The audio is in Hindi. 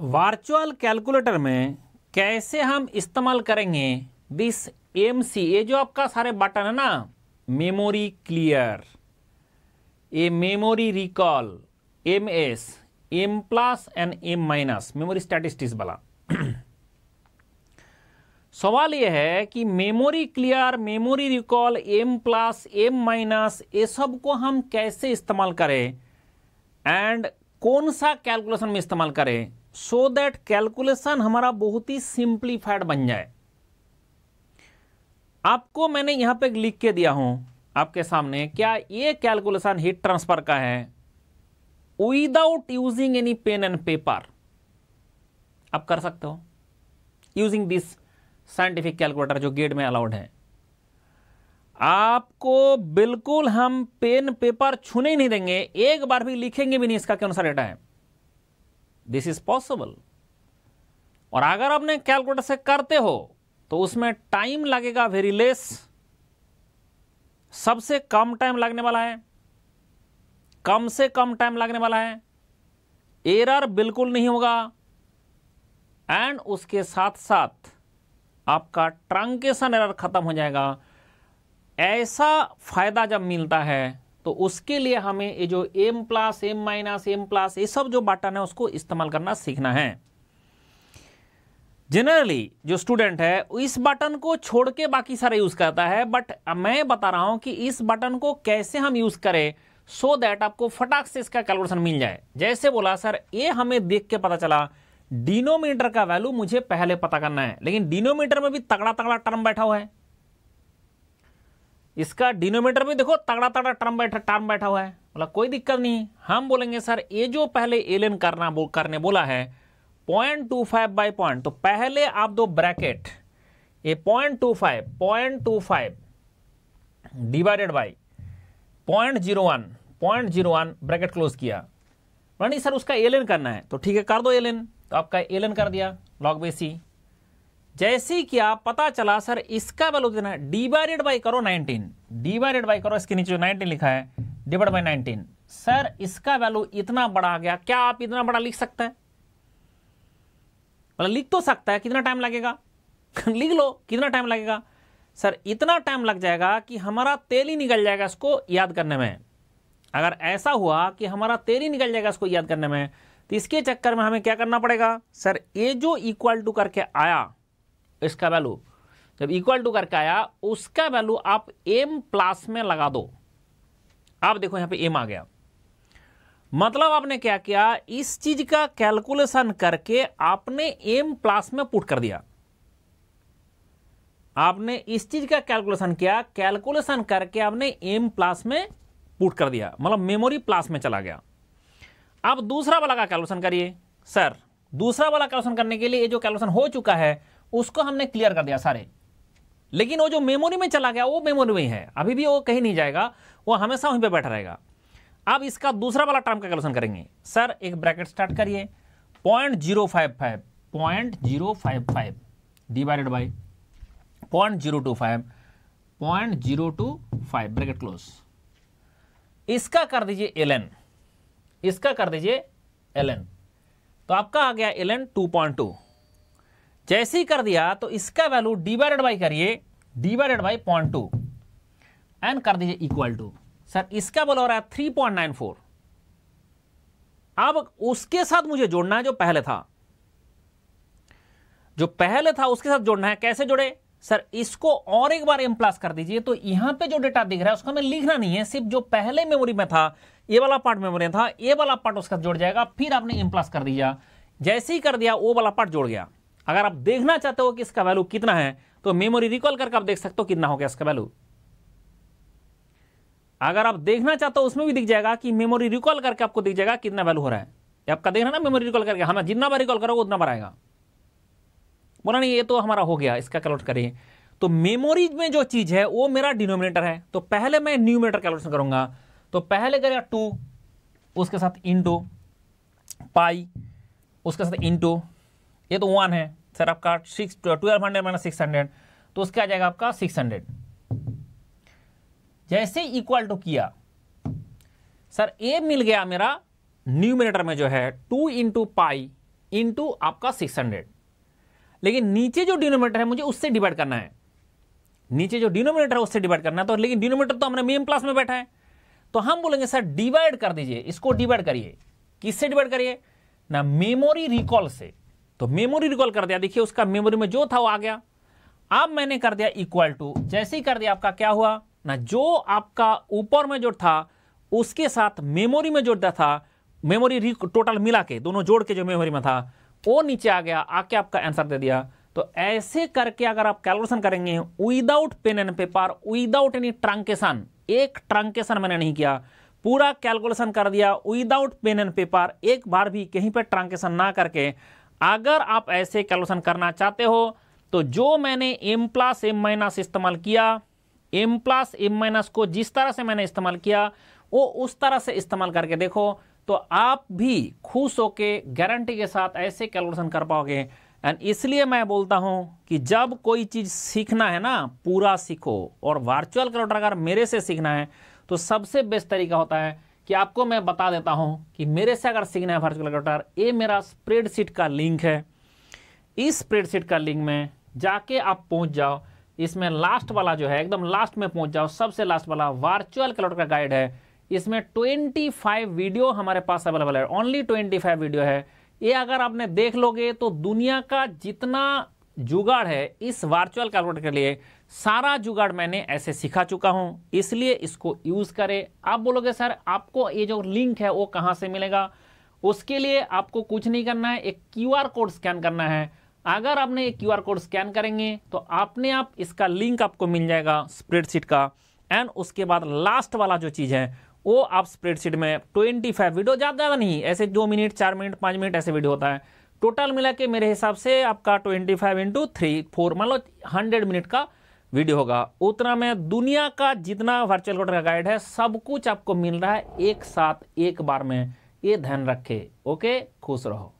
वर्चुअल कैलकुलेटर में कैसे हम इस्तेमाल करेंगे दिस एम सी ये जो आपका सारे बटन है ना memory clear A memory recall M S M plus and M minus memory statistics वाला सवाल यह है कि memory clear memory recall M plus M minus ये सब को हम कैसे इस्तेमाल करें एंड कौन सा कैलकुलेशन में इस्तेमाल करें सो दैट कैलकुलेशन हमारा बहुत ही सिंप्लीफाइड बन जाए आपको मैंने यहां पे लिख के दिया हूं आपके सामने क्या ये कैलकुलेशन हीट ट्रांसफर का है without using any pen and paper आप कर सकते हो यूजिंग दिस साइंटिफिक कैलकुलेटर जो गेट में अलाउड है आपको बिल्कुल हम पेन पेपर छूने ही नहीं देंगे एक बार भी लिखेंगे भी नहीं इसका कौन सा डेटा है दिस इज पॉसिबल और अगर आपने कैलकुलेटर से करते हो तो उसमें टाइम लगेगा वेरी लेस सबसे कम टाइम लगने वाला है कम से कम टाइम लगने वाला है एरर बिल्कुल नहीं होगा एंड उसके साथ साथ आपका ट्रंकेशन एरर खत्म हो जाएगा ऐसा फायदा जब मिलता है तो उसके लिए हमें ये जो m plus M minus M plus ये सब जो बाटन है उसको इस्तेमाल करना सीखना है जनरली जो स्टूडेंट है इस बटन को छोड़ के बाकी सारे यूज़ करता है बट मैं बता रहा हूं कि इस बटन को कैसे हम यूज़ करें सो so दैट आपको फटाक से इसका कैलकुलेशन मिल जाए जैसे बोला सर ये हमें देख के पता चला डिनोमीटर का वैल्यू मुझे पहले पता करना है लेकिन डिनोमीटर में भी तगड़ा तगड़ा टर्म बैठा हुआ है इसका डिनोमीटर भी देखो तगड़ा तगड़ा टर्म बैठा टर्म बैठा हुआ है बोला मतलब कोई दिक्कत नहीं हम बोलेंगे सर ये जो पहले एन करना बो, करने बोला है point two five by point तो पहले आप दो ब्रैकेट ये point two five point two five divided by point zero one point zero one bracket close किया मानी मतलब सर उसका एन करना है तो ठीक है कर दो एन तो आपका एन कर दिया लॉग बेसी जैसे कि आप पता चला सर इसका वैल्यू देना है डिवाइडेड बाई करो 19 डिवाइडेड बाई करो इसके नीचे 19 लिखा है डिवाइड बाई 19 सर इसका वैल्यू इतना बड़ा आ गया क्या आप इतना बड़ा लिख सकते हैं मतलब लिख तो सकता है कितना टाइम लगेगा लिख लो कितना टाइम लगेगा सर इतना टाइम लग जाएगा कि हमारा तेल ही निकल जाएगा इसको याद करने में अगर ऐसा हुआ कि हमारा तेल ही निकल जाएगा इसको याद करने में तो इसके चक्कर में हमें क्या करना पड़ेगा सर ये जो इक्वल टू करके आया इसका वैल्यू जब इक्वल टू करके आया उसका वैल्यू आप एम प्लस में लगा दो आप देखो यहां पे एम आ गया मतलब आपने क्या किया इस चीज का कैलकुलेशन करके आपने एम प्लस में पुट कर दिया आपने इस चीज का कैलकुलेशन किया कैलकुलेशन करके आपने एम प्लस में पुट कर दिया मतलब मेमोरी प्लस में चला गया आप दूसरा वाला का कैलकुलेशन करिए सर दूसरा वाला कैलकुलेशन करने के लिए ये जो कैलकुलेशन हो चुका है उसको हमने क्लियर कर दिया सारे लेकिन वो जो मेमोरी में चला गया वो मेमोरी में है अभी भी वो कहीं नहीं जाएगा वो हमेशा वहीं पर बैठा रहेगा अब इसका दूसरा वाला टर्म का कैलकुलेशन करेंगे सर एक ब्रैकेट स्टार्ट करिए point zero five five point zero five five divided by point zero two five point zero two five bracket close इसका कर दीजिए एल इसका कर दीजिए एल तो आपका आ गया L N two point two जैसे ही कर दिया तो इसका वैल्यू डिवाइडेड बाई करिए divided by point two end कर दीजिए इक्वल टू सर इसका बोला रहा है थ्री पॉइंट नाइन फोर अब उसके साथ मुझे जोड़ना है जो पहले था जो पहले था उसके साथ जोड़ना है कैसे जोड़े सर इसको और एक बार इम्प्लास कर दीजिए तो यहां पे जो डेटा दिख रहा है उसको हमें लिखना नहीं है सिर्फ जो पहले मेमोरी में था ये वाला पार्ट मेमोरी था ये वाला पार्ट उसका जोड़ जाएगा फिर आपने इम्प्लास कर दिया जैसे ही कर दिया वो वाला पार्ट जोड़ गया अगर आप देखना चाहते हो कि इसका वैल्यू कितना है तो मेमोरी रिकॉल करके आप देख सकते हो कितना हो गया इसका वैल्यू अगर आप देखना चाहते हो उसमें भी दिख जाएगा कि मेमोरी रिकॉल करके आपको दिख जाएगा कितना वैल्यू हो रहा है आपका देखना ना मेमोरी रिकॉल करके हमें जितना बार रिकॉल करोगे उतना बार आएगा बोला नहीं ये तो हमारा हो गया इसका कैलोट करिए तो मेमोरी में जो चीज़ है वो मेरा डिनोमिनेटर है तो पहले मैं न्यूमिनेटर कैलकुलेशन करूंगा तो पहले करेगा टू उसके साथ इंटू पाई उसके साथ इंटू ये तो वन है सर आपका six twelve hundred minus six hundred तो उसका आ जाएगा आपका सिक्स हंड्रेड जैसे इक्वल टू किया सर ए मिल गया मेरा न्यूमिनेटर में जो है टू इंटू पाई इंटू आपका सिक्स हंड्रेड लेकिन नीचे जो डिनोमीटर है मुझे उससे डिवाइड करना है नीचे जो डिनोमिनेटर है उससे डिवाइड करना है तो लेकिन डिनोमीटर तो हमने मेम प्लस में बैठा है तो हम बोलेंगे सर डिवाइड कर दीजिए इसको डिवाइड करिए किससे डिवाइड करिए ना मेमोरी रिकॉल से तो मेमोरी रिकॉल कर दिया देखिए उसका मेमोरी में जो था वो आ गया अब मैंने कर दिया इक्वल टू जैसे ही कर दिया आपका क्या हुआ ना जो आपका ऊपर में जो था उसके साथ मेमोरी में जोड़ता था मेमोरी टोटल मिला के दोनों जोड़ के जो मेमोरी में था वो नीचे आ गया आके आपका आंसर दे दिया तो ऐसे करके अगर आप कैलकुलेशन करेंगे without pen and paper without any truncation एक ट्रांकेशन मैंने नहीं किया पूरा कैलकुलेशन कर दिया विदाउट पेन एंड पेपर एक बार भी कहीं पर ट्रांकेशन ना करके अगर आप ऐसे कैलकुलेशन करना चाहते हो तो जो मैंने एम प्लस एम माइनस इस्तेमाल किया एम प्लस एम माइनस को जिस तरह से मैंने इस्तेमाल किया वो उस तरह से इस्तेमाल करके देखो तो आप भी खुश होके गारंटी के साथ ऐसे कैलकुलेशन कर पाओगे एंड इसलिए मैं बोलता हूँ कि जब कोई चीज़ सीखना है ना पूरा सीखो और वर्चुअल कैलकुलेटर अगर मेरे से सीखना है तो सबसे बेस्ट तरीका होता है कि आपको मैं बता देता हूं कि मेरे से अगर सीखना है वर्चुअल कैलकुलेटर ये मेरा स्प्रेडशीट का लिंक है इस स्प्रेडशीट का लिंक में जाके आप पहुंच जाओ इसमें लास्ट वाला जो है एकदम लास्ट में पहुंच जाओ सबसे लास्ट वाला वर्चुअल कैलकुलेटर का गाइड है इसमें फाइव वीडियो हमारे पास अवेलेबल है ओनली फाइव वीडियो है ये अगर आपने देख लोगे तो दुनिया का जितना जुगाड़ है इस वर्चुअल कैलकुलेटर के लिए सारा जुगाड़ मैंने ऐसे सिखा चुका हूं इसलिए इसको यूज़ करें आप बोलोगे सर आपको ये जो लिंक है वो कहां से मिलेगा उसके लिए आपको कुछ नहीं करना है एक क्यूआर कोड स्कैन करना है अगर आपने एक क्यूआर कोड स्कैन करेंगे तो आपने आप इसका लिंक आपको मिल जाएगा स्प्रेडशीट का एंड उसके बाद लास्ट वाला जो चीज़ है वो आप स्प्रेडशीट में ट्वेंटी फाइव वीडियो ज़्यादा ज़्यादा नहीं ऐसे दो मिनट चार मिनट पाँच मिनट ऐसे वीडियो होता है टोटल मिला के मेरे हिसाब से आपका twenty five into three four मान लो हंड्रेड मिनट का वीडियो होगा उतना में दुनिया का जितना वर्चुअल कोटर का गाइड है सब कुछ आपको मिल रहा है एक साथ एक बार में ये ध्यान रखे ओके खुश रहो